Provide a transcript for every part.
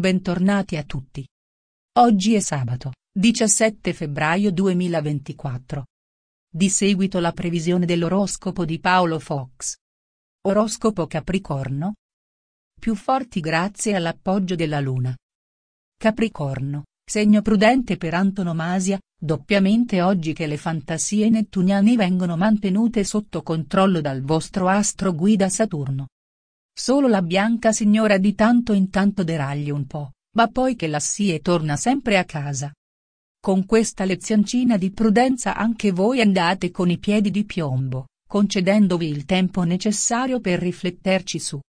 Bentornati a tutti. Oggi è sabato, 17 febbraio 2024. Di seguito la previsione dell'oroscopo di Paolo Fox. Oroscopo Capricorno. Più forti grazie all'appoggio della Luna. Capricorno, segno prudente per antonomasia, doppiamente oggi che le fantasie nettuniane vengono mantenute sotto controllo dal vostro astro guida Saturno. Solo la bianca signora di tanto in tanto deraglia un po', ma poi che la e torna sempre a casa. Con questa lezioncina di prudenza anche voi andate con i piedi di piombo, concedendovi il tempo necessario per rifletterci su.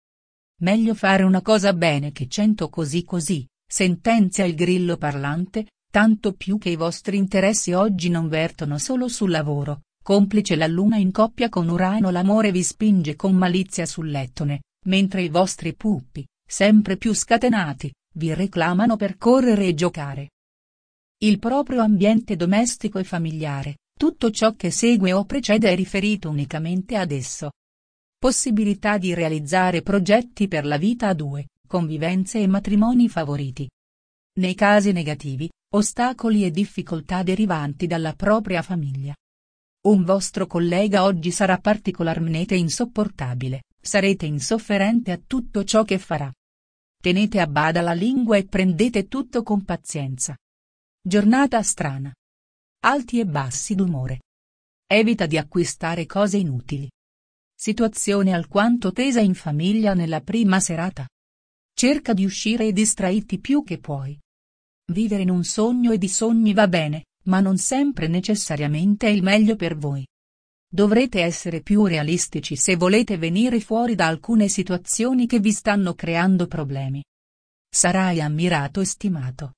Meglio fare una cosa bene che cento così così, sentenzia il grillo parlante, tanto più che i vostri interessi oggi non vertono solo sul lavoro, complice la luna in coppia con Urano l'amore vi spinge con malizia sul lettone, mentre i vostri pupi, sempre più scatenati, vi reclamano per correre e giocare. Il proprio ambiente domestico e familiare, tutto ciò che segue o precede è riferito unicamente ad esso. Possibilità di realizzare progetti per la vita a due, convivenze e matrimoni favoriti. Nei casi negativi, ostacoli e difficoltà derivanti dalla propria famiglia. Un vostro collega oggi sarà particolarmente insopportabile, sarete insofferente a tutto ciò che farà. Tenete a bada la lingua e prendete tutto con pazienza. Giornata strana. Alti e bassi d'umore. Evita di acquistare cose inutili. Situazione alquanto tesa in famiglia nella prima serata. Cerca di uscire e distraiti più che puoi. Vivere in un sogno e di sogni va bene, ma non sempre necessariamente è il meglio per voi. Dovrete essere più realistici se volete venire fuori da alcune situazioni che vi stanno creando problemi. Sarai ammirato e stimato.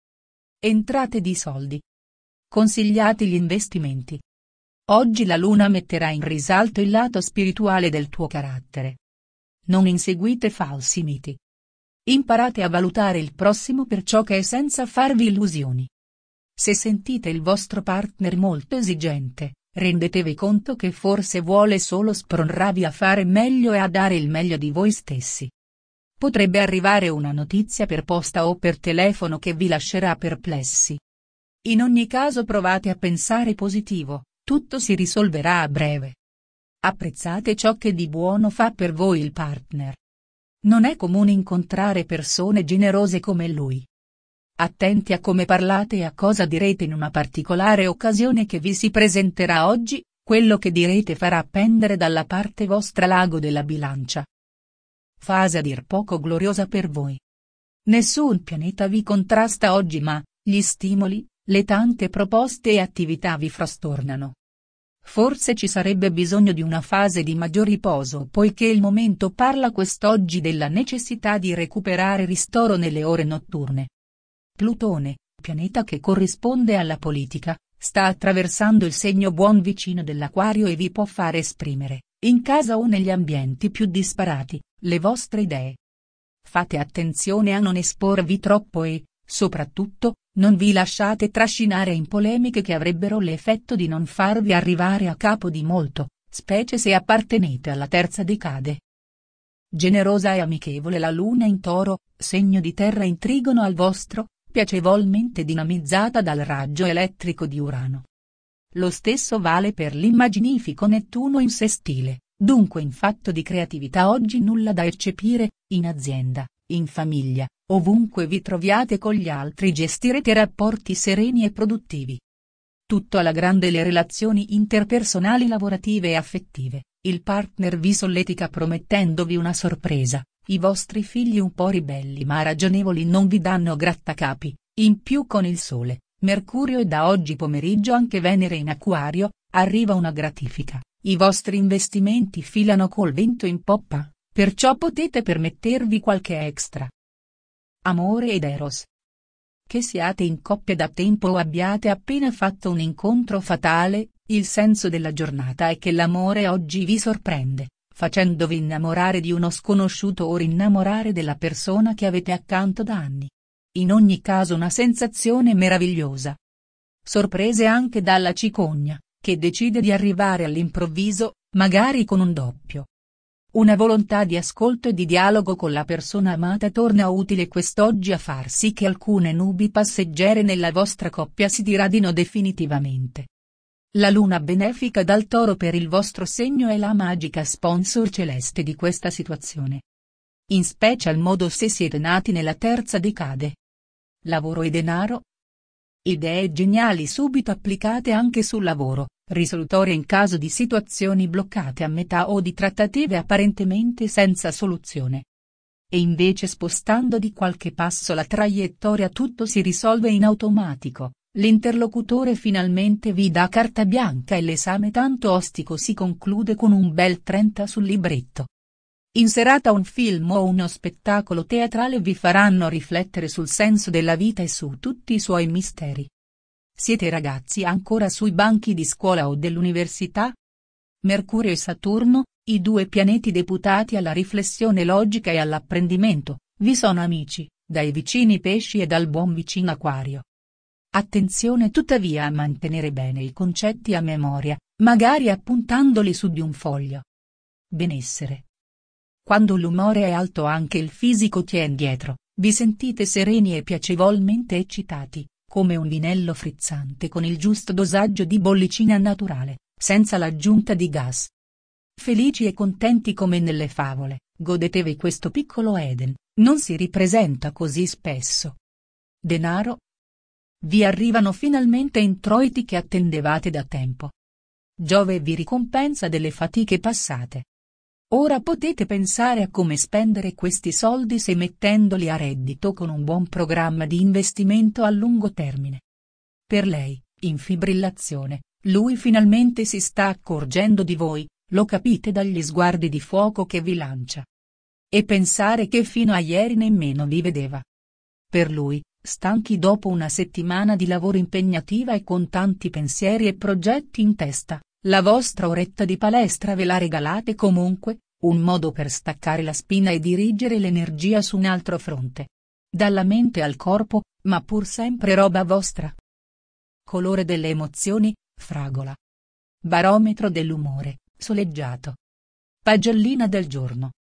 Entrate di soldi. Consigliate gli investimenti. Oggi la luna metterà in risalto il lato spirituale del tuo carattere. Non inseguite falsi miti. Imparate a valutare il prossimo per ciò che è senza farvi illusioni. Se sentite il vostro partner molto esigente, rendetevi conto che forse vuole solo spronarvi a fare meglio e a dare il meglio di voi stessi. Potrebbe arrivare una notizia per posta o per telefono che vi lascerà perplessi. In ogni caso provate a pensare positivo, tutto si risolverà a breve. Apprezzate ciò che di buono fa per voi il partner. Non è comune incontrare persone generose come lui. Attenti a come parlate e a cosa direte in una particolare occasione che vi si presenterà oggi, quello che direte farà pendere dalla parte vostra l'ago della bilancia. Fase a dir poco gloriosa per voi. Nessun pianeta vi contrasta oggi ma, gli stimoli, le tante proposte e attività vi frastornano. Forse ci sarebbe bisogno di una fase di maggior riposo poiché il momento parla quest'oggi della necessità di recuperare ristoro nelle ore notturne. Plutone, pianeta che corrisponde alla politica, sta attraversando il segno buon vicino dell'acquario e vi può fare esprimere, in casa o negli ambienti più disparati, le vostre idee. Fate attenzione a non esporvi troppo e, soprattutto, non vi lasciate trascinare in polemiche che avrebbero l'effetto di non farvi arrivare a capo di molto, specie se appartenete alla terza decade. Generosa e amichevole la luna in toro, segno di terra intrigono al vostro, piacevolmente dinamizzata dal raggio elettrico di Urano. Lo stesso vale per l'immaginifico Nettuno in sestile, dunque in fatto di creatività oggi nulla da eccepire, in azienda, in famiglia, ovunque vi troviate con gli altri gestirete rapporti sereni e produttivi. Tutto alla grande le relazioni interpersonali lavorative e affettive, il partner vi solletica promettendovi una sorpresa, i vostri figli un po' ribelli ma ragionevoli non vi danno grattacapi, in più con il sole, mercurio e da oggi pomeriggio anche Venere in acquario, arriva una gratifica, i vostri investimenti filano col vento in poppa, perciò potete permettervi qualche extra. Amore ed Eros. Che siate in coppia da tempo o abbiate appena fatto un incontro fatale, il senso della giornata è che l'amore oggi vi sorprende facendovi innamorare di uno sconosciuto o rinnamorare della persona che avete accanto da anni. In ogni caso una sensazione meravigliosa. Sorprese anche dalla cicogna, che decide di arrivare all'improvviso, magari con un doppio. Una volontà di ascolto e di dialogo con la persona amata torna utile quest'oggi a far sì che alcune nubi passeggere nella vostra coppia si diradino definitivamente. La luna benefica dal toro per il vostro segno è la magica sponsor celeste di questa situazione. In special modo se siete nati nella terza decade. Lavoro e denaro. Idee geniali subito applicate anche sul lavoro, risolutorie in caso di situazioni bloccate a metà o di trattative apparentemente senza soluzione. E invece spostando di qualche passo la traiettoria tutto si risolve in automatico, L'interlocutore finalmente vi dà carta bianca e l'esame tanto ostico si conclude con un bel 30 sul libretto. In serata un film o uno spettacolo teatrale vi faranno riflettere sul senso della vita e su tutti i suoi misteri. Siete ragazzi ancora sui banchi di scuola o dell'università? Mercurio e Saturno, i due pianeti deputati alla riflessione logica e all'apprendimento, vi sono amici, dai vicini pesci e dal buon vicino acquario. Attenzione tuttavia a mantenere bene i concetti a memoria, magari appuntandoli su di un foglio. Benessere. Quando l'umore è alto anche il fisico tiene dietro, vi sentite sereni e piacevolmente eccitati, come un vinello frizzante con il giusto dosaggio di bollicina naturale, senza l'aggiunta di gas. Felici e contenti come nelle favole, godetevi questo piccolo Eden, non si ripresenta così spesso. Denaro, vi arrivano finalmente introiti che attendevate da tempo. Giove vi ricompensa delle fatiche passate. Ora potete pensare a come spendere questi soldi se mettendoli a reddito con un buon programma di investimento a lungo termine. Per lei, in fibrillazione, lui finalmente si sta accorgendo di voi, lo capite dagli sguardi di fuoco che vi lancia. E pensare che fino a ieri nemmeno vi vedeva. Per lui, stanchi dopo una settimana di lavoro impegnativa e con tanti pensieri e progetti in testa, la vostra oretta di palestra ve la regalate comunque, un modo per staccare la spina e dirigere l'energia su un altro fronte. Dalla mente al corpo, ma pur sempre roba vostra. Colore delle emozioni, fragola. Barometro dell'umore, soleggiato. Pagellina del giorno.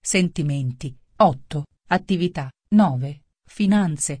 Sentimenti, 8, attività, 9, finanze,